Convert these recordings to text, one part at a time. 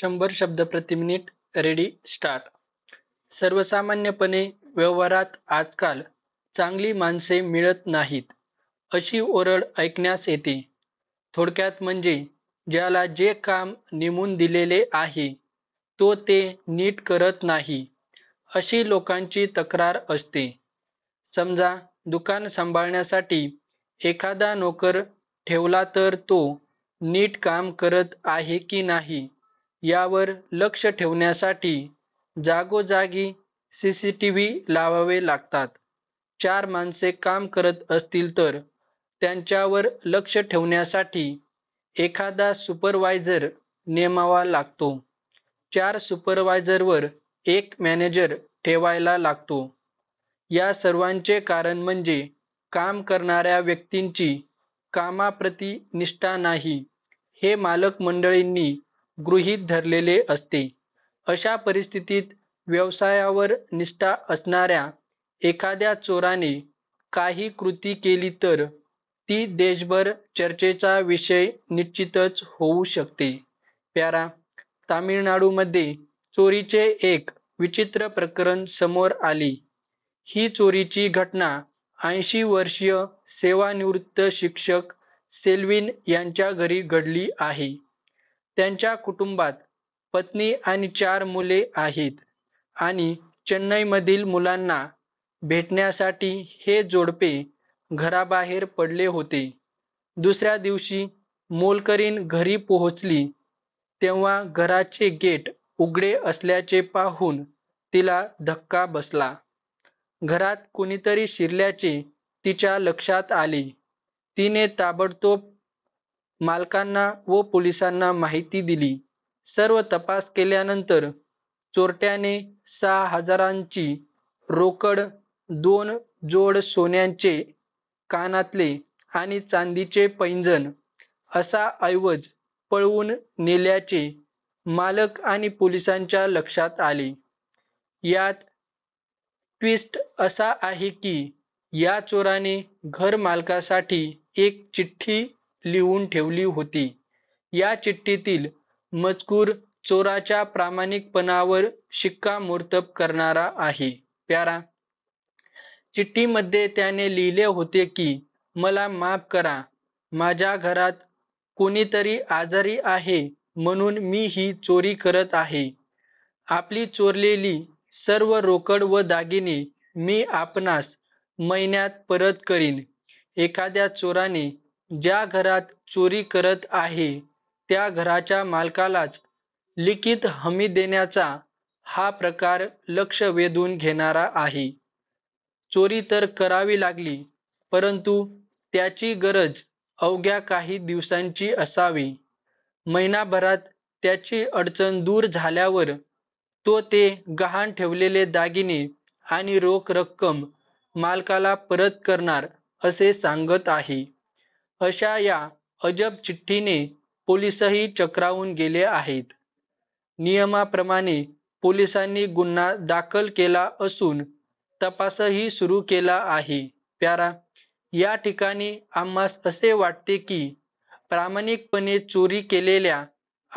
शंभर शब्द प्रति मिनिट रेडी स्टार्ट सर्वसामान्यपणे व्यवहारात आजकाल चांगली माणसे मिळत नाहीत अशी ओरड ऐकण्यास येते थोडक्यात म्हणजे ज्याला जे काम नेमून दिलेले आहे तो ते नीट करत नाही अशी लोकांची तक्रार असते समजा दुकान सांभाळण्यासाठी एखादा नोकर ठेवला तर तो नीट काम करत आहे की नाही यावर लक्ष ठेवण्यासाठी जागोजागी सी सी टी व्ही लावावे लागतात चार माणसे काम करत असतील तर त्यांच्यावर लक्ष ठेवण्यासाठी एखादा सुपरवायझर नेमावा लागतो चार सुपरवायझरवर एक मॅनेजर ठेवायला लागतो या सर्वांचे कारण म्हणजे काम करणाऱ्या व्यक्तींची कामाप्रती निष्ठा नाही हे मालक मंडळींनी गृहीत धरलेले असते अशा परिस्थितीत व्यवसायावर निष्ठा असणाऱ्या एखाद्या चोराने काही कृती केली तर ती देशभर चर्चेचा विषय निश्चितच होऊ शकते प्यारा तामिळनाडूमध्ये चोरीचे एक विचित्र प्रकरण समोर आली ही चोरीची घटना ऐंशी वर्षीय सेवानिवृत्त शिक्षक सेल्विन यांच्या घरी घडली आहे त्यांच्या कुटुंबात पत्नी आणि चार मुले आहेत आणि चेन्नईमधील मुलांना भेटण्यासाठी हे जोडपे घराबाहेर पडले होते दुसऱ्या दिवशी मोलकरीन घरी पोहोचली तेव्हा घराचे गेट उघडे असल्याचे पाहून तिला धक्का बसला घरात कुणीतरी शिरल्याचे तिच्या लक्षात आले तिने ताबडतोब मालकांना व पोलिसांना माहिती दिली सर्व तपास केल्यानंतर चोरट्याने सहा हजारांची रोकड दोन जोड सोन्यांचे कानातले आणि चांदीचे पैंजण असा ऐवज पळवून नेल्याचे मालक आणि पोलिसांच्या लक्षात आले यात ट्विस्ट असा आहे की या चोराने घर मालकासाठी एक चिठ्ठी लिहून ठेवली होती या चिठ्ठीतील मजकूर चोराच्या प्रामाणिकपणावर शिक्कामोर्तब करणारा आहे प्यारा चिठ्ठीमध्ये त्याने लिहिले होते की मला माफ करा माझ्या घरात कोणीतरी आजारी आहे म्हणून मी ही चोरी करत आहे आपली चोरलेली सर्व रोकड व दागिने मी आपणास महिन्यात परत करीन एखाद्या चोराने ज्या घरात चोरी करत आहे त्या घराच्या मालकालाच लिखित हमी देण्याचा हा प्रकार लक्ष वेधून घेणारा आहे चोरी तर करावी लागली परंतु त्याची गरज अवघ्या काही दिवसांची असावी महिनाभरात त्याची अडचण दूर झाल्यावर तो ते गहाण ठेवलेले दागिने आणि रोख रक्कम मालकाला परत करणार असे सांगत आहे अशा या अजब चिठ्ठीने पोलीसही चक्रावून गेले आहेत नियमाप्रमाणे पोलिसांनी गुन्हा दाखल केला असून तपासही सुरू केला आहे प्यारा या ठिकाणी आम्हास असे वाटते की प्रामाणिकपणे चोरी केलेल्या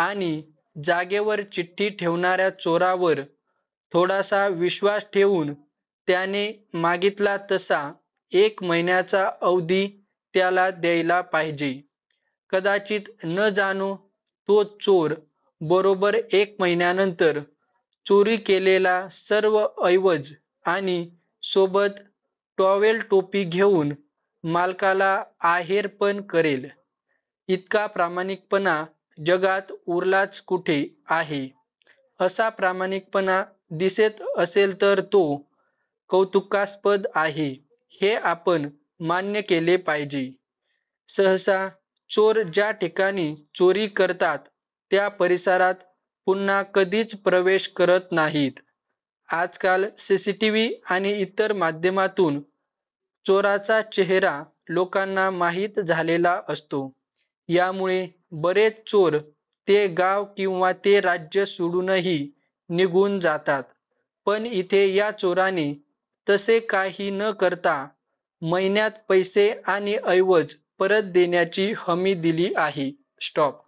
आणि जागेवर चिठ्ठी ठेवणाऱ्या चोरावर थोडासा विश्वास ठेवून त्याने मागितला तसा एक महिन्याचा अवधी त्याला द्यायला पाहिजे कदाचित न जाणो तो चोर बरोबर एक महिन्यानंतर चोरी केलेला सर्व ऐवज आणि सोबत टॉवेल टोपी घेऊन मालकाला आहेर पण करेल इतका प्रामाणिकपणा जगात उरलाच कुठे आहे असा प्रामाणिकपणा दिसत असेल तर तो कौतुकास्पद आहे हे आपण मान्य केले पाहिजे सहसा चोर ज्या ठिकाणी चोरी करतात त्या परिसरात पुन्हा कधीच प्रवेश करत नाहीत आजकाल सी सी टी व्ही आणि इतर माध्यमातून चोराचा चेहरा लोकांना माहीत झालेला असतो यामुळे बरेच चोर ते गाव किंवा ते राज्य सोडूनही निघून जातात पण इथे या चोराने तसे काही न करता महिन्यात पैसे आणि ऐवज परत देण्याची हमी दिली आहे स्टॉप